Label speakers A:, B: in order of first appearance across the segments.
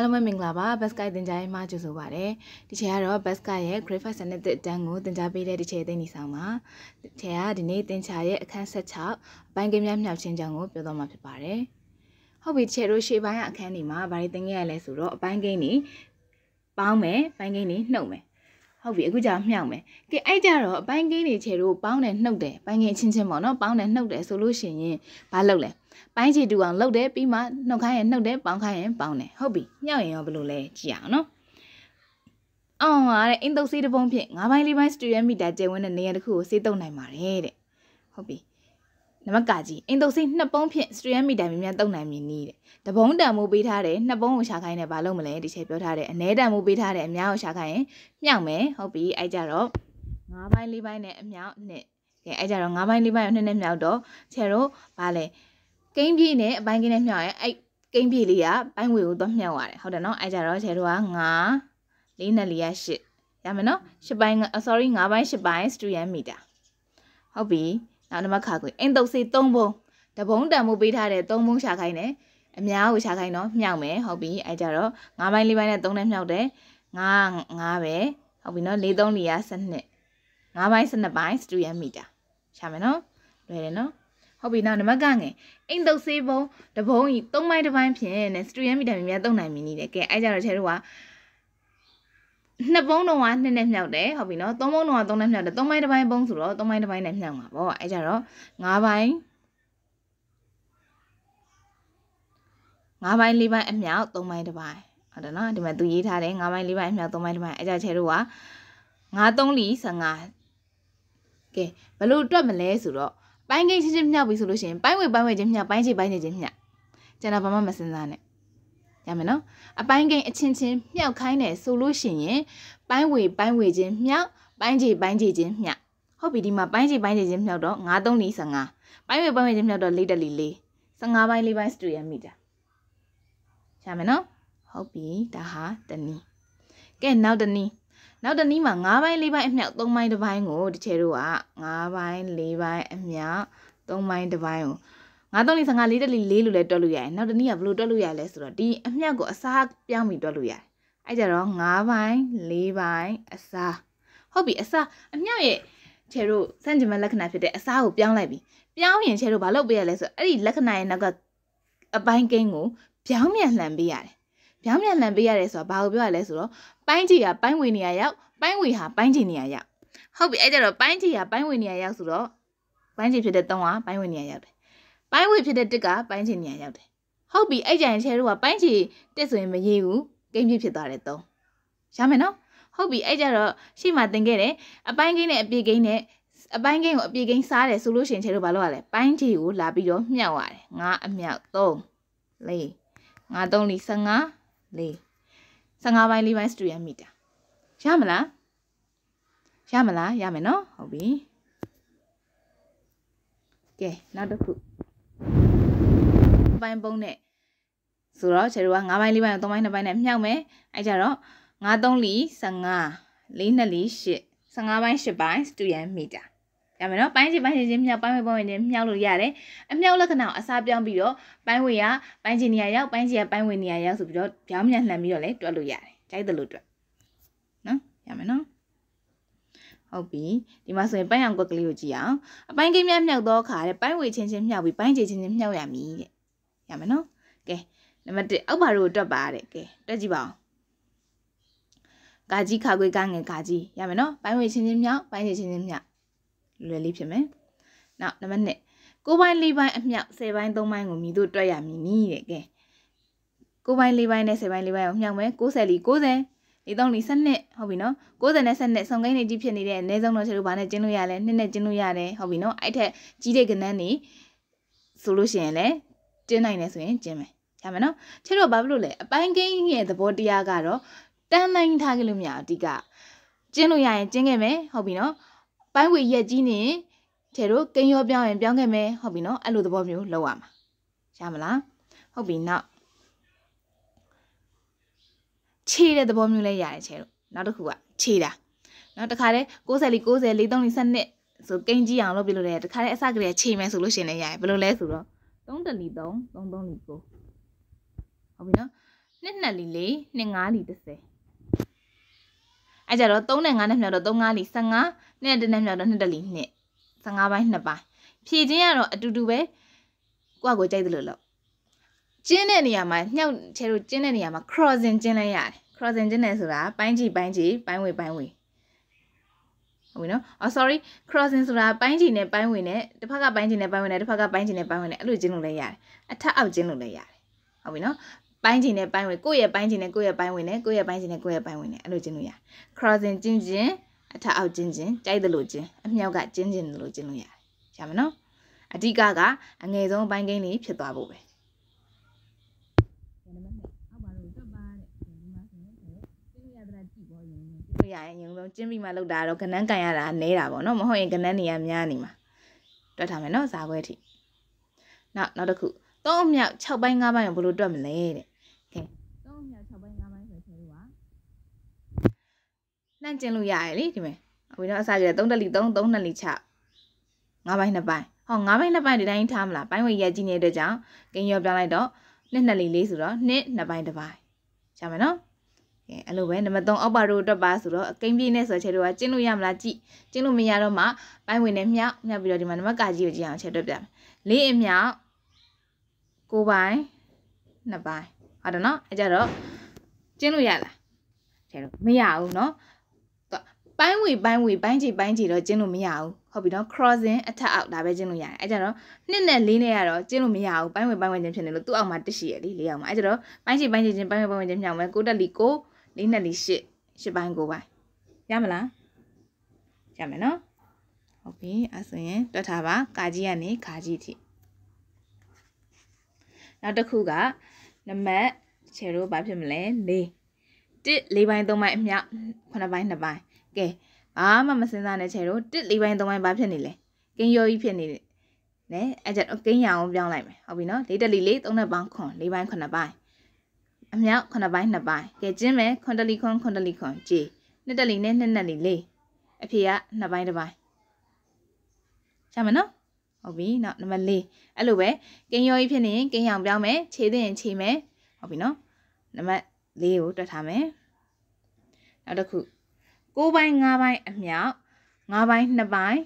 A: အားလုံးပဲမင်္ဂလာပါ Best Guide တင် जा ရေးမှကြိုဆိုပါရစေ။ဒီချိန်ကတော့ Best Guide ရဲ့ Grade 5စနစ်တန်းကိုတင် जा ပေးတဲ့ဒီချိန်သိနေဆောင်ပါ။ဒီချိန်ကဒီနေ့တင် जा ရဲ့အခန်း16အပိုင်းကင်းများမြောက်ခြင်းကြောင့်ကိုပြောတော့မှာဖြစ်ပါတယ်။ဟုတ်ပြီဒီချိန်တို့ရှေ့ပိုင်းကအခန်းဒီမှာဗားရီတင်ခဲ့ရလဲဆိုတော့အပိုင်းကင်းနေပေါင်းမယ်ပိုင်းကင်းနေနှုတ်မယ်ဟုတ်ပြီအခုကြာမြှောက်မယ်ကဲအဲ့ကြတော့အပိုင်းကင်းတွေချေတို့ပေါင်းတယ်နှုတ်တယ်ပိုင်းကင်းချင်းချင်းပေါ့နော်ပေါင်းတယ်နှုတ်တယ်ဆိုလို့ရှိရင်ဘာလုပ်လဲပိုင်းချီတူအောင်လှုပ်တယ်ပြီးမှနှုတ်ခိုင်းရင်နှုတ်တယ်ပေါင်းခိုင်းရင်ပေါင်းတယ်ဟုတ်ပြီမြှောက်ရင်ရောဘယ်လိုလဲကြည့်အောင်နော်အောင်ပါတဲ့အင်တုတ်စေးတစ်ပုံးဖြင့်၅ဘိုင်း၄ဘိုင်းစတူဒီယိုမီတာကျယ်ဝန်းတဲ့နေရာတစ်ခုကိုစေးတုပ်နိုင်ပါတယ်တဲ့ဟုတ်ပြီနံပါတ်ကကြီးအင်တုတ်စိနှစ်ပုံးဖြင့်စတရီယမ်မီတာမြန်မြန်တုံနိုင်မည်နည်းတဲ့တပုံးတန်မိုးပေးထားတယ်နှစ်ပုံးကိုရှာခိုင်းတယ်ဘာလို့မလဲဒီချက်ပြောထားတယ်အ ਨੇ တန်မိုးပေးထားတယ်အများကိုရှာခိုင်းရင်မြောက်မယ်ဟုတ်ပြီအဲ့ကြတော့၅ဘိုင်း၄ဘိုင်းနဲ့အမြောက်နှစ်ကဲအဲ့ကြတော့၅ဘိုင်း၄ဘိုင်းနဲ့နှစ်နဲ့မြောက်တော့ချက်တော့ဗာလဲကိန်းပြည့်နဲ့အပိုင်းကင်းနဲ့မြောက်ရင်အဲ့ကိန်းပြည့်လေးကပိုင်းဝေကိုသွားမြောက်ရတယ်ဟုတ်တယ်နော်အဲ့ကြတော့ချက်တော့က9 4နဲ့4က8ရမယ်နော်8ပိုင်း sorry 9ပိုင်း8ပိုင်းစတူရန်မီတာဟုတ်ပြီနောက်တစ်ပတ်ခါကွေအင်းတုပ်စေး၃ဘုံတဘုံတန်မှုပေးထားတဲ့၃ဘုံရှာခိုင်းတယ်အများကိုရှာခိုင်းတော့မြောက်မယ်ဟုတ်ပြီအဲကြတော့၅ပိုင်း၄ပိုင်းနဲ့၃နဲ့မြောက်တယ်၅၅ပဲဟုတ်ပြီနော်၄၃၄12 5ပိုင်း12ပိုင်းစတူရမီတာရှာမယ်နော်လွယ်တယ်နော်ဟုတ်ပြီနောက်နံပါတ်ကငယ်အိမ်တုပ်ဆေးဘုံတဘုံဤ၃ပိုင်းတစ်ပိုင်းဖြင့်နဲ့စတူရမီတာမြင်မြတ်သုံးနိုင်မည်နည်းတယ်ကဲအဲကြတော့ချဲတို့ကနှစ်ပုံးတော့ကနှစ်နဲ့မြောက်တယ်ဟုတ်ပြီနော်သုံးပုံးတော့ကသုံးနဲ့မြောက်တယ်သုံးပိုင်းတစ်ပိုင်းပုံးဆိုတော့သုံးပိုင်းတစ်ပိုင်းနဲ့မြောက်မှာပေါ့အဲကြတော့၅ပိုင်း၅ပိုင်း၄ပိုင်းအမြောက်၃ပိုင်းတစ်ပိုင်းဟုတ်တယ်နော်ဒီမှာသူရေးထားတယ်၅ပိုင်း၄ပိုင်းအမြောက်၃ပိုင်းတစ်ပိုင်းအဲကြချဲတို့က9 3လီ15ကဲဘလို့တွက်မလဲဆိုတော့ပိုင်းကိချင်းချင်းမြောက်ပြီဆိုလို့ရှိရင်ပိုင်းဝေပိုင်းဝေချင်းမြောက်ပိုင်းချေပိုင်းချေချင်းမြောက်ကျွန်တော်ဘာမှမစဉ်းစားနဲ့ရမယ်နော်အပိုင်းကိန်းအချင်းချင်းမြောက်ခိုင်းတယ်ဆိုလို့ရှိရင်ပိုင်းဝေပိုင်းဝေချင်းမြောက်ပိုင်းခြေပိုင်းခြေချင်းမြောက်ဟုတ်ပြီဒီမှာပိုင်းခြေပိုင်းခြေချင်းမြောက်တော့9 3 4 5ပိုင်းဝေပိုင်းဝေချင်းမြောက်တော့4တက်4 4 15ပိုင်း4ပိုင်းစတူရမီတာရမယ်နော်ဟုတ်ပြီဒါဟာတနည်းကဲနောက်တနည်းနောက်တနည်းမှာ9ပိုင်း4ပိုင်းအမြောက်3ပိုင်းတစ်ပိုင်းကိုတချေတို့က9ပိုင်း4ပိုင်းအမြောက်3ပိုင်းတစ်ပိုင်းကို9345 4.4လို့လည်းတွက်လို့ရတယ်နောက်တစ်နည်းကဘယ်လိုတွက်လို့ရလဲဆိုတော့ဒီအမြတ်ကိုအစား ပြောင်းပြီးတွက်လို့ရတယ်အဲ့ကြတော့9ဘိုင်း4ဘိုင်းအစားဟုတ်ပြီအစားအမြတ်ရဲ့ချေတို့စံကျင်မဲ့လက္ခဏာဖြစ်တဲ့အစားကို ပြောင်းလိုက်ပြီပြောင်းရင်ချေတို့ဘာလုပ်ပေးရလဲဆိုတော့အဲ့ဒီလက္ခဏာရဲ့နောက်ကအပိုင်းကိန်းကိုပြောင်းမြန်လှန်ပေးရတယ်ပြောင်းမြန်လှန်ပေးရတယ်ဆိုတော့ဘာကိုပြောရလဲဆိုတော့ပိုင်းကြီးကပိုင်းဝင်နေရရောက်ပိုင်းဝေဟာပိုင်းကြီးနေရရောက်ဟုတ်ပြီအဲ့ကြတော့ပိုင်းကြီးကပိုင်းဝင်နေရရောက်ဆိုတော့ပိုင်းကြီးဖြစ်တဲ့3ကပိုင်းဝင်နေရရောက်တယ်ပိုင်းဝေဖြစ်တဲ့တစ်ကပိုင်းချင်မြန်ရောက်တယ်ဟုတ်ပြီအဲ့ကြိုင်ချဲတို့ကပိုင်းချီတက်ဆိုရင်မရေးဘူးကိန်းပြဖြစ်သွားတယ်သုံးရမယ်နော်ဟုတ်ပြီအဲ့ကြတော့ရှေ့မှာသင်ခဲ့တယ်အပိုင်းကိန်းနဲ့အပြေကိန်းနဲ့အပိုင်းကိန်းကိုအပြေကိန်းစားတယ်ဆိုလို့ရှိရင်ချဲတို့ဘာလုပ်ရလဲပိုင်းချီကိုလာပြီးတော့မြှောက်ရတယ်ငါအမြောက်3 4 5 3 4 5 4 15ပိုင်း4ပိုင်းစတူရမီတာရမလားရမလားရမယ်နော်ဟုတ်ပြီကဲနောက်တစ်ခုနှစ်ပိုင်းပုံးနဲ့ဆိုတော့ကျတို့က9ပိုင်း4ပိုင်း3ပိုင်း2ပိုင်းနဲ့မြှောက်မယ်အဲကြတော့9 3လီ15 4 2လီ8 15ပိုင်း8ပိုင်းစတူရန်မီတာရမယ်နော်ပိုင်းချင်ပိုင်းချင်ချင်းမြောက်ပိုင်းဝေပုံဝင်ချင်းမြောက်လို့ရတယ်အမြောက်လက္ခဏာကိုအစားပြောင်းပြီးတော့ပိုင်းဝေရပိုင်းချင်နေရာရောက်ပိုင်းချင်ရပိုင်းဝေနေရာရောက်ဆိုပြီးတော့ပြောင်းမြန်လှန်ပြီးတော့လည်းတွက်လို့ရတယ်ကြိုက်တယ်လို့တွက်နော်ရမယ်နော်ဟုတ်ပြီဒီမှာဆိုရင်ပိုင်းအောင်ကွက်ကလေးကိုကြည့်အောင်အပိုင်းကိမ်းများမြောက်တော့ခါတဲ့ပိုင်းဝေချင်းချင်းမြောက်ပြီးပိုင်းချင်ချင်းချင်းမြောက်ရမည်တဲ့ရမယ်နော်ကဲနံပါတ်1အောက်ပါတို့တွက်ပါတဲ့ကဲတွက်ကြည့်ပါဦးကာကြီးခါခွေကားငယ်ကာကြီးရမယ်နော်ပိုင်းဝေချင်းချင်းမြောက်ပိုင်းချင်းချင်းမြောက်လွယ်လေးဖြစ်မယ်နောက်နံပါတ်2ကိုပိုင်း၄ပိုင်းအမြောက်၁၀ပိုင်း၃ပိုင်းကိုမြည်တို့တွက်ရမည်နီးတဲ့ကဲကိုပိုင်း၄ပိုင်းနဲ့၁၀ပိုင်း၄ပိုင်းကိုမြောက်မယ်90လီ90လေးသုံးလီ7နှစ်ဟုတ်ပြီနော်90နဲ့7နှစ်စုံကိန်းနေကြီးဖြစ်နေတဲ့အ ਨੇ ဆုံးတော့ချေလို့ဘာနဲ့ကျင်းလို့ရလဲနှစ်နဲ့ကျင်းလို့ရတယ်ဟုတ်ပြီနော်အဲ့ထက်ကြီးတဲ့ကဏ္ဍနေဆိုလို့ရှိရင်လည်းကျင်းနိုင်တယ်ဆိုရင်ကျင်းမယ်ရမယ်နော်ချစ်တို့ဘာဖြစ်လို့လဲအပိုင်းကိန်းရဲ့သဘောတရားကတော့တန်းနိုင်ထားကြလို့မရအဓိကကျင်းလို့ရရင်ကျင်းခဲ့မယ်ဟုတ်ပြီနော် ပိုင်းဝေရက်ကြီးနေချေတို့ကိန်းရောပြောင်းရင်ပြောင်းခဲ့မယ်ဟုတ်ပြီနော်အဲ့လိုသဘောမျိုးလောက်ရမှာရမလားဟုတ်ပြီနောက်ခြေတဲ့သဘောမျိုးလည်းရတယ်ချေတို့နောက်တစ်ခုကခြေတာနော်တခါတည်း60လီ60 43လီ7နှစ်ဆိုကိန်းကြီးအောင်လုပ်ပြလို့ရတယ်တခါတည်းအစကလေးခြေမယ်ဆိုလို့ရှင်လည်းရတယ်ဘယ်လိုလဲဆိုတော့3တလီ3 3 3လီ9ဟုတ်ပြီနော်နှစ်နှစ်လီလေးနှစ်ငါးလီ30အဲ့ကြတော့3နဲ့5နဲ့မြောက်တော့3 5လီ15နဲ့1နဲ့မြောက်တော့2တလီ2 15ပိုင်း2ပိုင်းဖြည့်ချင်းကတော့အတူတူပဲကိုယ့်ကိုကြိုက်တယ်လို့လို့ကျင်းတဲ့နေရာမှာညှောက်ချဲလို့ကျင်းတဲ့နေရာမှာ crossing ကျင်းလဲရတယ် crossing ကျင်းတယ်ဆိုတာပိုင်းကြည့်ပိုင်းကြည့်ပိုင်းဝေပိုင်းဝေဝင်နော်အော် sorry crossing ဆိုတာပိုင်းချင်နဲ့ပိုင်းဝင်နဲ့တစ်ဖက်ကပိုင်းချင်နဲ့ပိုင်းဝင်နဲ့တစ်ဖက်ကပိုင်းချင်နဲ့ပိုင်းဝင်နဲ့အဲ့လိုကျင်းလို့လည်းရတယ်အထက်အောက်ကျင်းလို့လည်းရတယ်ဟုတ်ပြီနော်ပိုင်းချင်နဲ့ပိုင်းဝင်ကိုယ့်ရဲ့ပိုင်းချင်နဲ့ကိုယ့်ရဲ့ပိုင်းဝင်နဲ့ကိုယ့်ရဲ့ပိုင်းချင်နဲ့ကိုယ့်ရဲ့ပိုင်းဝင်နဲ့အဲ့လိုကျင်းလို့ရ crossing ကျင်းချင်းအထက်အောက်ကျင်းချင်းကြိုက်တယ်လို့ကျင်းအမြောက်ကကျင်းချင်းတယ်လို့ကျင်းလို့ရတယ်ရမယ်နော်အဓိကက အငယ်ဆုံးပိုင်းကိန်းလေးဖြစ်သွားဖို့ပဲရရင်အရင်ဆုံးကျင်းပြီးမှလောက်တာတော့ကနန်းကန်ရတာနဲတာပေါ့နော်မဟုတ်ရင်ကနန်းနေရများနေမှာတွက်ထားမယ်နော်ဇာခွဲထိနောက်နောက်တစ်ခုသုံးအမြောက်6ပိုင်း9ပိုင်းကိုဘယ်လိုတွက်မလဲတဲ့ကဲသုံးအမြောက်6ပိုင်း9ပိုင်းဆိုချင်လို့ပါနှန့်ကျင်လို့ရရလေဒီမှာဝေတော့အစားကြည့်တယ်3တက်လီ3 3နှစ်လီ6 9ပိုင်း2ပိုင်းဟော9ပိုင်း2ပိုင်းဒီတိုင်းထားမလားပိုင်းဝေရက်ကြီးနေတဲ့အတွက်ကြောင့်ကင်းရောပြောင်းလိုက်တော့နှစ်နှစ်လီ4ဆိုတော့နှစ်2ပိုင်း2ပိုင်းရမယ်နော်ကဲအဲ့လိုပဲနံပါတ်3အောက်ပါတို့အတွက်ပါဆိုတော့အကိန်းပြည့်နဲ့ဆိုချက်တို့ကကျင်းလို့ရမလားကြည့်ကျင်းလို့မရတော့မှပိုင်းဝင်နဲ့မြောက်မြောက်ပြီးတော့ဒီမှာနံပါတ်ကာကြီးကိုကြည့်အောင်ချက်တွက်ပြမယ်လေးအမြောက်ကိုပိုင်းနှစ်ပိုင်းဟုတ်တယ်နော်အဲ့ကြတော့ကျင်းလို့ရလားချက်လို့မရဘူးနော်ပိုင်းဝေပိုင်းဝေပိုင်းချီပိုင်းချီတော့ကျင်းလို့မရဘူးဟုတ်ပြီနော် crossing အထက်အောက်ဒါပဲကျင်းလို့ရတယ်အဲကြတော့နှစ်နဲ့လေးနဲ့ကတော့ကျင်းလို့မရဘူးပိုင်းဝေပိုင်းဝေချင်းဖြစ်နေလို့သူ့အောက်မှာတက်ရှိရလေလေးအောက်မှာအဲကြတော့ပိုင်းချီပိုင်းချီချင်းပိုင်းဝေပိုင်းဝေချင်းမြောင်မယ်ကိုတက်လီကို၄နဲ့၄၈၈ပိုင်းကိုပိုင်းရမလားရမယ်နော်ဟုတ်ပြီအဲဆိုရင်တွက်ထားပါကာကြီးကနေခါကြီးထိနောက်တစ်ခုကနမတ်ချေတို့ဘာဖြစ်မလဲ၄တစ်၄ပိုင်း၃ပိုင်းအမြောက်9ပိုင်း2ပိုင်းကဲဘာမှမစဉ်းစားနဲ့ချေတို့တစ်၄ပိုင်း၃ပိုင်းဘာဖြစ်နေလဲကင်းရောကြီးဖြစ်နေတယ်နဲအဲ့ကြတော့ကင်းရအောင်ပြောင်းလိုက်မယ်ဟုတ်ပြီနော်၄တက်၄၃နဲ့ပေါင်းခွန်၄ပိုင်း9ပိုင်းအမြောက်9ပိုင်း2ပိုင်းကဲကျင်းမယ်ခွန်တလီခွန်ခွန်တလီခွန်ကြည်နှစ်တလီနဲ့နှစ်နှစ်လီလေးအဖေက2ပိုင်း2ပိုင်းရမယ်နော်ဟုတ်ပြီနောက်နံပါတ်4အဲ့လိုပဲကင်းရောကြီးဖြစ်နေရင်ကင်းရောင်ပြောင်းမယ်ခြေသင်ရင်ခြေမယ်ဟုတ်ပြီနော်နံပါတ်4ကိုတွက်ထားမယ်နောက်တစ်ခု6ပိုင်း5ပိုင်းအမြောက်9ပိုင်း2ပိုင်း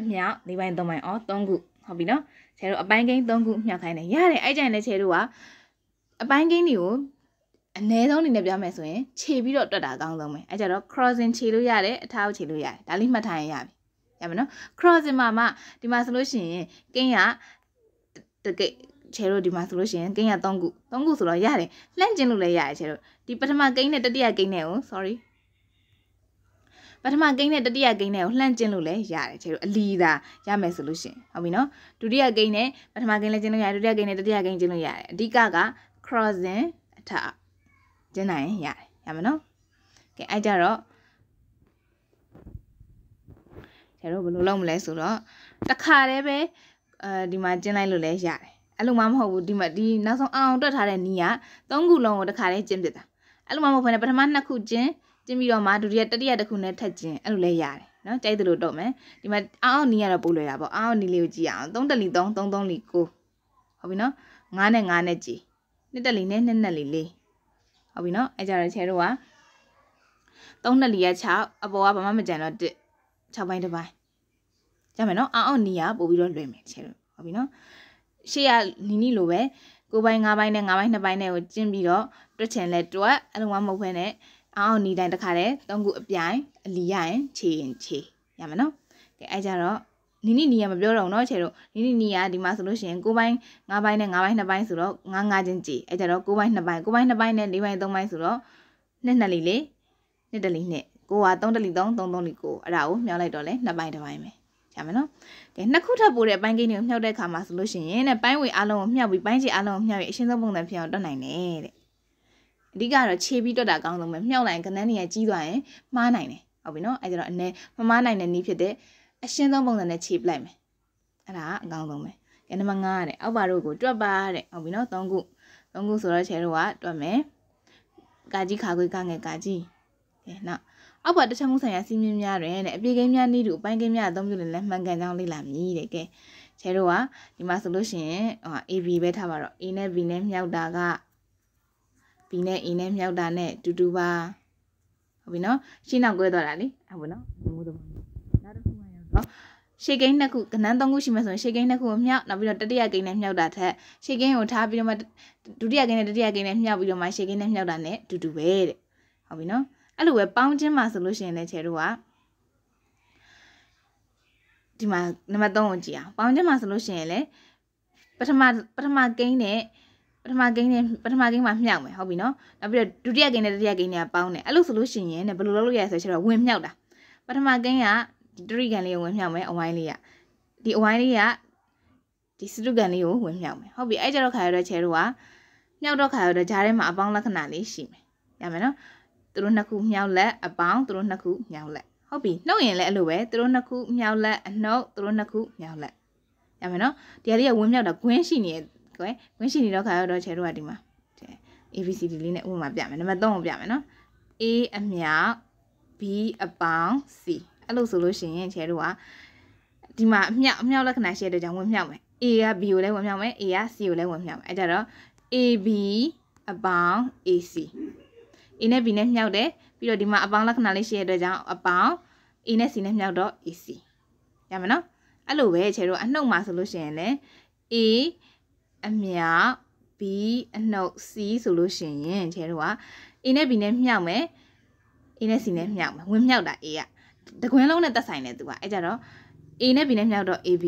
A: အမြောက်၄ပိုင်း3ပိုင်းအော်3ခုဟုတ်ပြီနော်ခြေတို့အပိုင်းကိန်း3ခုမြှောက်ခိုင်းတယ်ရတယ်အဲ့ကြိုင်လည်းခြေတို့ကအပိုင်းကိန်းတွေကိုအနည်းဆုံးအနေနဲ့ပြောမယ်ဆိုရင်ခြေပြီးတော့တွက်တာအကောင်းဆုံးပဲအဲကြတော့ crossing ခြေလို့ရတယ်အထောက်ခြေလို့ရတယ်ဒါလေးမှတ်ထားရင်ရပြီရမယ်နော် crossing မှာမှဒီမှာဆိုလို့ရှိရင်ကင်းကတကယ်ခြေတို့ဒီမှာဆိုလို့ရှိရင်ကိန်းက3ခု3ခုဆိုတော့ရတယ်လှန့်ကျင်လို့လည်းရတယ်ခြေတို့ဒီပထမကိန်းနဲ့တတိယကိန်းနဲ့ကို sorry ပထမကိန်းနဲ့တတိယကိန်းနဲ့ကိုလှန့်ကျင်လို့လည်းရတယ်ခြေတို့အလီသာရမယ်ဆိုလို့ရှိရင်ဟုတ်ပြီနော်ဒုတိယကိန်းနဲ့ပထမကိန်းလည်းကျင်လို့ရတယ်ဒုတိယကိန်းနဲ့တတိယကိန်းကျင်လို့ရတယ်အဓိကက crossing အထကျင်းနိုင်ရင်ရတယ်ရမယ်နော်ကဲအဲ့ကြတော့ကျတော့ဘယ်လိုလုပ်မလဲဆိုတော့တစ်ခါတည်းပဲအဲဒီမှာကျင်းလိုက်လို့လည်းရတယ်အဲ့လိုမှမဟုတ်ဘူးဒီမှာဒီနောက်ဆုံးအောင်အောင်တွက်ထားတဲ့နီးက၃ခုလုံးကိုတစ်ခါတည်းကျင်းပြစ်တာအဲ့လိုမှမဟုတ်ဘဲနဲ့ပထမနှစ်ခုကျင်းကျင်းပြီးတော့မှဒုတိယတတိယတစ်ခုနဲ့ထပ်ကျင်းအဲ့လိုလည်းရတယ်နော်ကြိုက်သလိုတော့မယ်ဒီမှာအောင်းအောင်းနီးရတော့ပို့လွယ်တာပေါ့အောင်းအောင်းနီးလေးကိုကြည့်အောင်3တက်လီ3 3 3လီ9ဟုတ်ပြီနော်9နဲ့9နဲ့ကြည့်2တက်လီနဲ့2နဲ့လီ4ဟုတ်ပြီနော်အဲ့ကြတဲ့ချဲတို့က3နှစ်လီရ6အပေါ်ကဘာမှမကြံတော့1 6ပိုင်းတစ်ပိုင်းကြမယ်နော်အောင်းအောင်းနီးရပို့ပြီးတော့လွှင့်မယ်ချဲတို့ဟုတ်ပြီနော်ရှေ့ကနီနီလိုပဲ9ပိုင်း9ပိုင်းနဲ့9ပိုင်း2ပိုင်းနဲ့ကိုကျင်းပြီးတော့တွက်ချင်လဲတွက်အလုံးဝမဟုတ်ဘဲနဲ့အောင်းအောင်းနီးတိုင်းတစ်ခါတည်း3ခုအပြိုင်အလီရရင်ခြေရင်ခြေရမယ်နော်ကဲအဲ့ကြတော့နီနီနီကမပြောတော့ဘူးเนาะချေတို့နီနီနီကဒီမှာဆိုလို့ရှိရင်9ပိုင်း9ပိုင်းနဲ့9ပိုင်း2ပိုင်းဆိုတော့9 9ချင်းကြည်အဲကြတော့9ပိုင်း2ပိုင်း9ပိုင်း2ပိုင်းနဲ့4ပိုင်း3ပိုင်းဆိုတော့နှစ်နှစ်လေးလေးနှစ်တလီနှစ်ကိုက3တလီ3 3 3လီကိုအဲ့ဒါကိုမြောက်လိုက်တော့လဲ2ပိုင်း2ပိုင်းပဲရမယ်နော်ကဲနှစ်ခုထပ်ပို့တဲ့ပိုင်းကိန်းတွေကိုမြှောက်တဲ့အခါမှာဆိုလို့ရှိရင်တဲ့ပိုင်းဝေအားလုံးကိုမြှောက်ပြီးပိုင်းခြေအားလုံးကိုမြှောက်ပြီးအရှင်းဆုံးပုံစံဖြစ်အောင်တွက်နိုင်တယ်တဲ့အဓိကတော့ခြေပြီးတွက်တာကောင်းဆုံးပဲမြှောက်လိုက်ရင်ကနန်းတွေကကြီးသွားရင်မှားနိုင်တယ်ဟုတ်ပြီနော်အဲကြတော့အနည်းမမှားနိုင်တဲ့နည်းဖြစ်တဲ့အရှင်းဆုံးပုံစံနဲ့ခြေပလိုက်မယ်အဲ့ဒါအကောင်းဆုံးပဲကဲနံပါတ်5တဲ့အောက်ပါတို့ကိုတွက်ပါတဲ့ဟုတ်ပြီနော်3ခု3ခုဆိုတော့ခြေတို့ကတွက်မယ်ကာကြီးခါခွေးကငယ်ကာကြီးကဲနောက်အောက်ပါတစ်ချက်မှုဆိုင်ရာစီမင်းများတွင်တဲ့အပြေကိန်းများနှီးတူအပိုင်းကိန်းများအသုံးပြုတဲ့လက်မှန်ကန်ကြောင်းလေ့လာမည်တဲ့ကဲခြေတို့ကဒီမှာဆိုလို့ရှိရင်ဟို AB ပဲထားပါတော့ A နဲ့ B နဲ့မြောက်တာက B နဲ့ A နဲ့မြောက်တာနဲ့တူတူပါဟုတ်ပြီနော်ရှင်းအောင်ကြွေးသွားတာလေဟုတ်ပြီနော်ဒီလိုမျိုးနော်ရှေ့ကိန်းနှစ်ခုကဏန်းသုံးခုရှိမှဆိုရင်ရှေ့ကိန်းနှစ်ခုကိုမြောက်နောက်ပြီးတော့တတိယကိန်းနဲ့မြောက်တာထက်ရှေ့ကိန်းကိုထားပြီးတော့မှဒုတိယကိန်းနဲ့တတိယကိန်းနဲ့မြောက်ပြီးတော့မှရှေ့ကိန်းနဲ့မြောက်တာနဲ့အတူတူပဲတဲ့ဟုတ်ပြီနော်အဲ့လိုပဲပေါင်းခြင်းမှာဆိုလို့ရှိရင်လည်းခြေတို့ကဒီမှာနံပါတ်3ကိုကြည့်အောင်ပေါင်းခြင်းမှာဆိုလို့ရှိရင်လည်းပထမပထမကိန်းနဲ့ပထမကိန်းနဲ့ပထမကိန်းမှာမြောက်မယ်ဟုတ်ပြီနော်နောက်ပြီးတော့ဒုတိယကိန်းနဲ့တတိယကိန်းနဲ့ပေါင်းတယ်အဲ့လိုဆိုလို့ရှိရင်လည်းဘယ်လိုလုပ်လို့ရလဲဆိုတော့ဝင်မြောက်တာပထမကိန်းကတရိကန်လေးကိုဝင်မြောက်မယ်အဝိုင်းလေးကဒီအဝိုင်းလေးကဒီစတုကန်လေးကိုဝင်မြောက်မယ်ဟုတ်ပြီအဲ့ကြတော့ခါရတော့ချဲတို့ကမြောက်တော့ခါရတော့ဂျားထဲမှာအပေါင်းလက္ခဏာလေးရှိမယ်ရမယ်နော်သူတို့နှစ်ခုမြောက်လက်အပေါင်းသူတို့နှစ်ခုမြောက်လက်ဟုတ်ပြီနှုတ်ရင်လည်းအဲ့လိုပဲသူတို့နှစ်ခုမြောက်လက်အနှုတ်သူတို့နှစ်ခုမြောက်လက်ရမယ်နော်ဒီဟာလေးကဝင်မြောက်တာဂွင်းရှိနေကွယ်ဂွင်းရှိနေတော့ခါရတော့ချဲတို့ကဒီမှာ ABCD လေးနဲ့ဥပမာပြမယ်နံပါတ်3ကိုပြမယ်နော် A အမြောက် B အပေါင်း C အဲ့လိုဆိုလို့ရှိရင် share တို့ကဒီမှာအမြောက်အမြောက်လက္ခဏာ share တဲ့ကြောင့်ဝင်မြောက်မယ် A က B ကိုလည်းဝင်မြောက်မယ် A က C ကိုလည်းဝင်မြောက်မယ်အဲ့ကြတော့ AB အပေါင်း AC A နဲ့ B နဲ့မြောက်တယ်ပြီးတော့ဒီမှာအပေါင်းလက္ခဏာလေး share တဲ့ကြောင့်အပေါင်း A နဲ့ C နဲ့မြောက်တော့ AC ရမနော်အဲ့လိုပဲ share တို့အနှုတ်မှာဆိုလို့ရှိရင်လည်း A အမြောက် B အနှုတ် C ဆိုလို့ရှိရင် share တို့က A နဲ့ B နဲ့မြောက်မယ် A နဲ့ C နဲ့မြောက်မယ်ဝင်မြောက်တာ A ကတကွင်းလုံးနဲ့တက်ဆိုင်တယ်သူကအဲ့ကြတော့ A နဲ့ B နဲ့မြောက်တော့ AB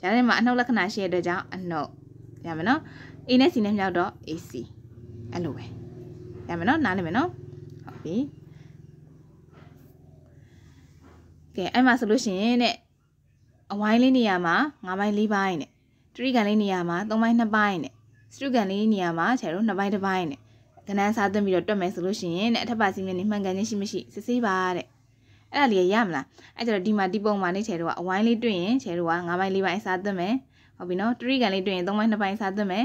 A: ဂျာထဲမှာအနှုတ်လက္ခဏာရှိတဲ့အတွက်ကြောင့်အနှုတ်ရမယ်နော် A နဲ့ C နဲ့မြောက်တော့ AC အဲ့လိုပဲရမယ်နော်နားလည်မယ်နော်ဟုတ်ပြီကဲအဲ့မှာဆိုလို့ရှိရင်တဲ့အဝိုင်းလေးနေရာမှာ9ပိုင်း4ပိုင်းနဲ့တရိကန်လေးနေရာမှာ3ပိုင်း2ပိုင်းနဲ့စတုကန်လေးနေရာမှာခြေတို့2ပိုင်း2ပိုင်းနဲ့ကဏ္ဍစားသွင်းပြီးတော့တွက်မယ်ဆိုလို့ရှိရင်တဲ့အထက်ပါစီမင်းနေမှန်ကန်ခြင်းရှိမရှိစစ်ဆေးပါတဲ့အဲ့ဒါလေးရမလားအဲ့ကျတော့ဒီမှာဒီပုံမှာနေချေတော့အဝိုင်းလေးတွေ့ရင်ချေတော့9ပိုင်း4ပိုင်းအစားသွင်းမယ်ဟုတ်ပြီနော်တရိကန်လေးတွေ့ရင်3ပိုင်း2ပိုင်းအစားသွင်းမယ်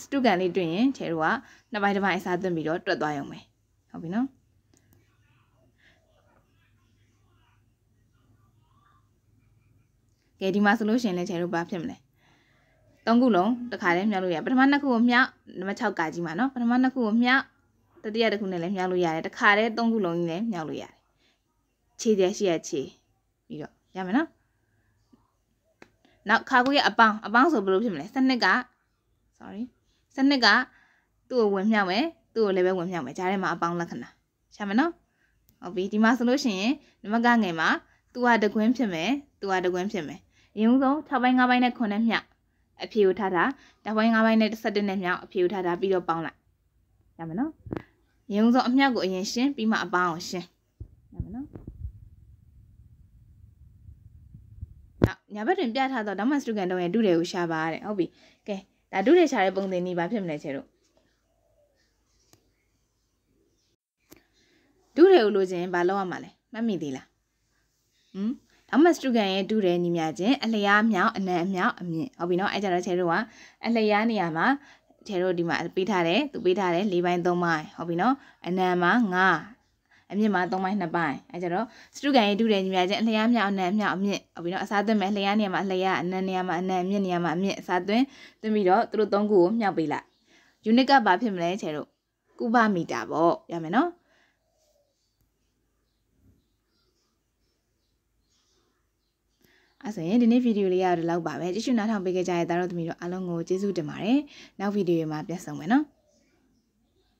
A: စတုကန်လေးတွေ့ရင်ချေတော့2ပိုင်း2ပိုင်းအစားသွင်းပြီးတော့တွက်သွားရုံပဲဟုတ်ပြီနော်ကဲဒီမှာဆိုလို့ရှိရင်လည်းချေတို့ဘာဖြစ်မလဲ၃ခုလုံးတစ်ခါတည်းမြောက်လို့ရပထမနှစ်ခုကိုမြောက်နံပါတ်6ကကြီးမှာနော်ပထမနှစ်ခုကိုမြောက်တတိယတစ်ခုနဲ့လည်းမြောက်လို့ရတယ်တခါတည်း၃ခုလုံးကြီးလည်းမြောက်လို့ရတယ်ခြေတည်းရှိရခြေပြီးတော့ရမယ်နော်နောက်ခါခွေးရဲ့အပေါင်းအပေါင်းဆိုဘယ်လိုဖြစ်မလဲစနစ်က sorry စနစ်ကသူ့ကိုဝင်မြောက်မယ်သူ့ကိုလည်းပဲဝင်မြောက်မယ်ကြားထဲမှာအပေါင်းလက္ခဏာရမယ်နော်ဟုတ်ပြီဒီမှာဆိုလို့ရှိရင်နမကငယ်မှာသူဟာတကွင်းဖြစ်မယ်သူဟာတကွင်းဖြစ်မယ်အရင်ဆုံး6ပိုင်း9ပိုင်းနဲ့9နဲ့မြောက်အဖြေကိုထားတာ6ပိုင်း9ပိုင်းနဲ့17နဲ့မြောက်အဖြေကိုထားတာပြီးတော့ပေါင်းလိုက်ရမယ်နော်ရုံဆုံးအမြတ်ကိုအရင်ရှင်းပြီးမှအပန်းကိုရှင်းရမယ်နော်ညာဘက်တွင်ပြထားသောဓမ္မစတုကန်တုံးရဲ့ဒုတွေကိုရှာပါတဲ့ဟုတ်ပြီကဲဒါဒုတွေရှာတဲ့ပုံစံนี้ဘာဖြစ်မလဲချေတို့ဒုတွေကိုလိုချင်ဘာလုပ်ရမှာလဲမှတ်မိသေးလားဟမ်ဓမ္မစတုကန်ရဲ့ဒုတွေညီမြချင်းအလျားမြောင်အနံအမြောက်အမြင့်ဟုတ်ပြီနော်အဲ့ကြတော့ချေတို့ကအလျားနေရာမှာကျေတို့ဒီမှာပေးထားတယ်သူပေးထားတယ်၄ပိုင်း၃ပိုင်းဟုတ်ပြီနော်အနံမှာ9အမြင့်မှာ3ပိုင်း2ပိုင်းအဲကြတော့စတုကန်ရေးတူတယ်ညီမချင်းအလျားမြောက်အနံအမြောက်အမြင့်ဟုတ်ပြီနော်အစားသွင်းမယ်လျားနေရာမှာလျားအနံနေရာမှာအနံအမြင့်နေရာမှာအမြင့်အစားသွင်းသွင်းပြီးတော့သူတို့၃ခုကိုမြောက်ပေးလိုက် unit ကဘာဖြစ်မလဲကျေတို့ကုဗမီတာပေါ့ရမယ်နော်အဲဆိုရင်ဒီနေ့ဗီဒီယိုလေးကတော့ဒီလောက်ပါပဲကြည့်ရှုနားထောင်ပေးကြတဲ့သားတော်သမီးတို့အားလုံးကိုကျေးဇူးတင်ပါတယ်နောက်ဗီဒီယိုမှာပြန်ဆုံမယ်နော်